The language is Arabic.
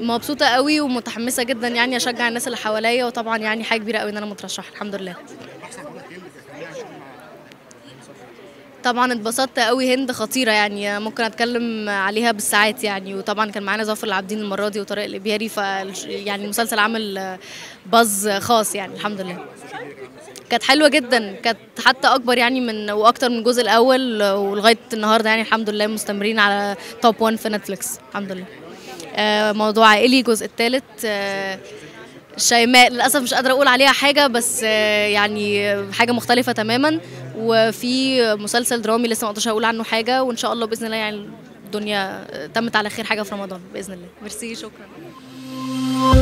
مبسوطه قوي ومتحمسه جدا يعني اشجع الناس اللي حواليا وطبعا يعني حاجه كبيره قوي ان انا مترشحه الحمد لله طبعا اتبسطت قوي هند خطيره يعني ممكن اتكلم عليها بالساعات يعني وطبعا كان معانا ظافر العابدين المره دي وطارق الابياري ف يعني المسلسل عمل باز خاص يعني الحمد لله كانت حلوه جدا كانت حتى اكبر يعني من واكتر من الجزء الاول ولغايه النهارده يعني الحمد لله مستمرين على توب 1 في نتفليكس الحمد لله آه، موضوع عائلي الجزء الثالث آه، شيماء للاسف مش قادره اقول عليها حاجه بس آه، يعني حاجه مختلفه تماما وفي مسلسل درامي لسه ما اقدرش اقول عنه حاجه وان شاء الله باذن الله يعني الدنيا تمت على خير حاجه في رمضان باذن الله ميرسي شكرا